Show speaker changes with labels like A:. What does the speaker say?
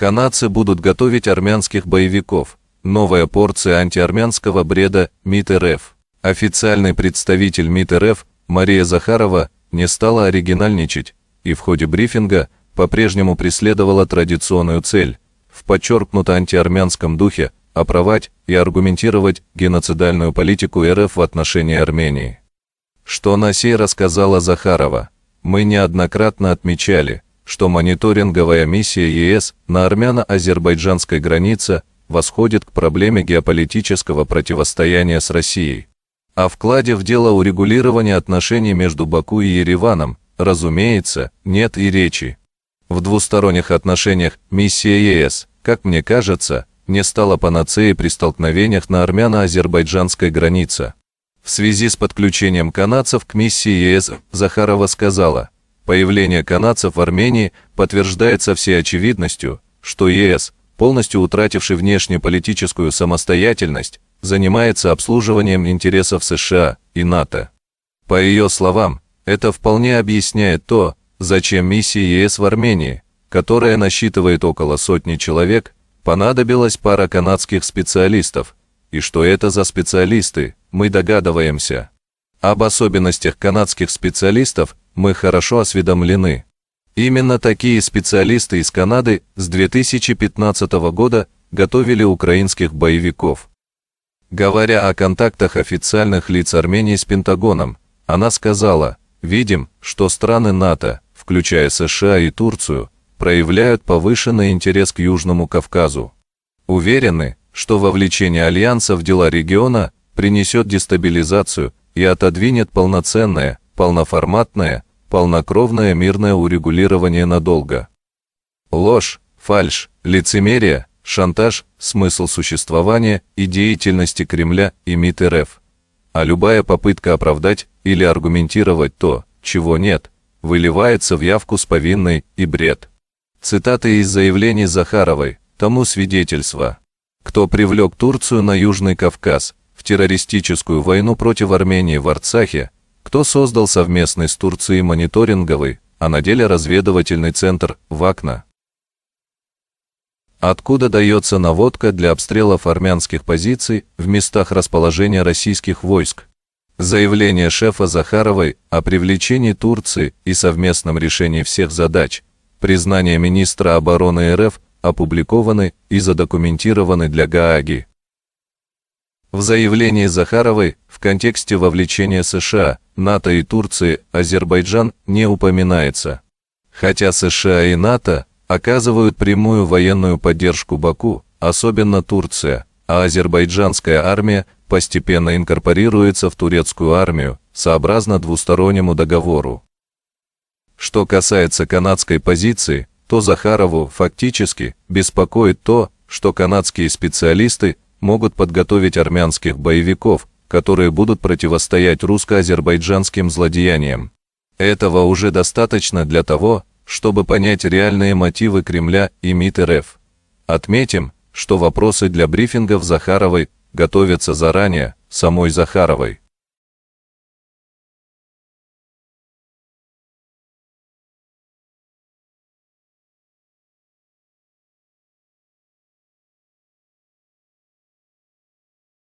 A: Канадцы будут готовить армянских боевиков. Новая порция антиармянского бреда МИД РФ. Официальный представитель МИД РФ Мария Захарова не стала оригинальничать и в ходе брифинга по-прежнему преследовала традиционную цель – в подчеркнуто антиармянском духе оправать и аргументировать геноцидальную политику РФ в отношении Армении. Что на сей рассказала Захарова? Мы неоднократно отмечали – что мониторинговая миссия ЕС на армяно-азербайджанской границе восходит к проблеме геополитического противостояния с Россией. а вкладе в дело урегулирования отношений между Баку и Ереваном, разумеется, нет и речи. В двусторонних отношениях миссия ЕС, как мне кажется, не стала панацеей при столкновениях на армяно-азербайджанской границе. В связи с подключением канадцев к миссии ЕС Захарова сказала – Появление канадцев в Армении подтверждает со всей очевидностью, что ЕС, полностью утративший внешнеполитическую самостоятельность, занимается обслуживанием интересов США и НАТО. По ее словам, это вполне объясняет то, зачем миссии ЕС в Армении, которая насчитывает около сотни человек, понадобилась пара канадских специалистов, и что это за специалисты, мы догадываемся. Об особенностях канадских специалистов мы хорошо осведомлены. Именно такие специалисты из Канады с 2015 года готовили украинских боевиков. Говоря о контактах официальных лиц Армении с Пентагоном, она сказала, видим, что страны НАТО, включая США и Турцию, проявляют повышенный интерес к Южному Кавказу. Уверены, что вовлечение Альянса в дела региона принесет дестабилизацию и отодвинет полноценное, полноформатное, полнокровное мирное урегулирование надолго. Ложь, фальш, лицемерие, шантаж, смысл существования и деятельности Кремля и МИД РФ. А любая попытка оправдать или аргументировать то, чего нет, выливается в явку с повинной и бред. Цитаты из заявлений Захаровой, тому свидетельство. Кто привлек Турцию на Южный Кавказ, в террористическую войну против Армении в Арцахе, кто создал совместный с Турцией мониторинговый, а на деле разведывательный центр ВАКНА. Откуда дается наводка для обстрелов армянских позиций в местах расположения российских войск? Заявление шефа Захаровой о привлечении Турции и совместном решении всех задач, признание министра обороны РФ опубликованы и задокументированы для Гааги. В заявлении Захаровой в контексте вовлечения США, НАТО и Турции Азербайджан не упоминается. Хотя США и НАТО оказывают прямую военную поддержку Баку, особенно Турция, а азербайджанская армия постепенно инкорпорируется в турецкую армию, сообразно двустороннему договору. Что касается канадской позиции, то Захарову фактически беспокоит то, что канадские специалисты могут подготовить армянских боевиков, которые будут противостоять русско-азербайджанским злодеяниям. Этого уже достаточно для того, чтобы понять реальные мотивы Кремля и МИД РФ. Отметим, что вопросы для брифингов Захаровой готовятся заранее, самой Захаровой.